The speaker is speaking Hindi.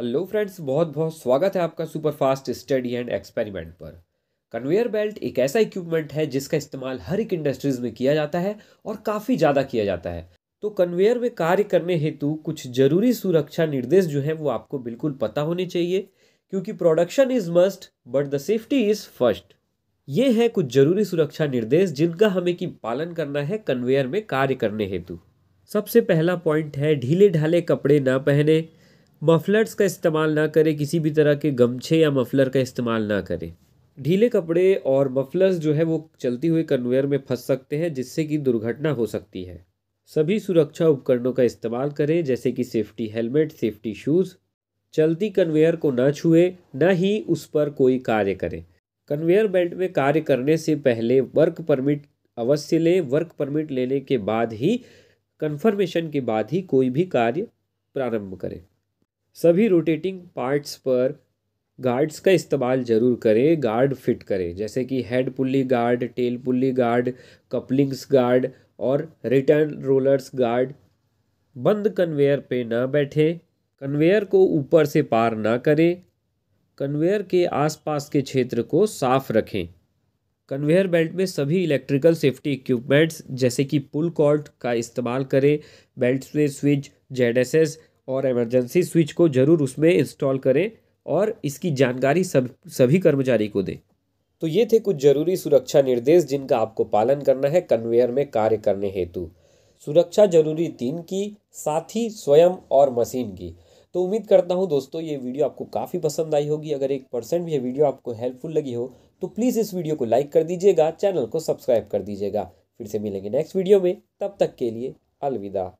हेलो फ्रेंड्स बहुत बहुत स्वागत है आपका super fast study and experiment पर कन्वेयर बेल्ट एक ऐसा इक्विपमेंट है जिसका इस्तेमाल हर एक इंडस्ट्रीज में किया जाता है और काफ़ी ज़्यादा किया जाता है तो कन्वेयर में कार्य करने हेतु कुछ ज़रूरी सुरक्षा निर्देश जो हैं वो आपको बिल्कुल पता होने चाहिए क्योंकि production is must but the safety is first ये है कुछ ज़रूरी सुरक्षा निर्देश जिनका हमें कि पालन करना है कन्वेयर में कार्य करने हेतु सबसे पहला पॉइंट है ढीले ढाले कपड़े ना पहने मफलर्स का इस्तेमाल ना करें किसी भी तरह के गमछे या मफलर का इस्तेमाल ना करें ढीले कपड़े और मफलर्स जो है वो चलती हुई कन्वेयर में फंस सकते हैं जिससे कि दुर्घटना हो सकती है सभी सुरक्षा उपकरणों का इस्तेमाल करें जैसे कि सेफ्टी हेलमेट सेफ्टी शूज़ चलती कन्वेयर को ना छुए ना ही उस पर कोई कार्य करें कन्वेयर बेल्ट में कार्य करने से पहले वर्क परमिट अवश्य लें वर्क परमिट लेने के बाद ही कन्फर्मेशन के बाद ही कोई भी कार्य प्रारंभ करें सभी रोटेटिंग पार्ट्स पर गार्ड्स का इस्तेमाल ज़रूर करें गार्ड फिट करें जैसे कि head pulley guard tail pulley guard couplings guard और रिटर्न रोलर्स गार्ड बंद कन्वेयर पे ना बैठें कन्वेयर को ऊपर से पार ना करें कन्वेयर के आसपास के क्षेत्र को साफ रखें कन्वेयर बेल्ट में सभी इलेक्ट्रिकल सेफ्टी इक्विपमेंट्स जैसे कि पुल कॉर्ड का इस्तेमाल करें belt switch Z S S और इमरजेंसी स्विच को ज़रूर उसमें इंस्टॉल करें और इसकी जानकारी सब सभी कर्मचारी को दें तो ये थे कुछ जरूरी सुरक्षा निर्देश जिनका आपको पालन करना है कन्वेयर में कार्य करने हेतु सुरक्षा जरूरी तीन की साथ ही स्वयं और मशीन की तो उम्मीद करता हूँ दोस्तों ये वीडियो आपको काफ़ी पसंद आई होगी अगर एक परसेंट भी ये वीडियो आपको हेल्पफुल लगी हो तो प्लीज़ इस वीडियो को लाइक कर दीजिएगा चैनल को सब्सक्राइब कर दीजिएगा फिर से मिलेंगे नेक्स्ट वीडियो में तब तक के लिए अलविदा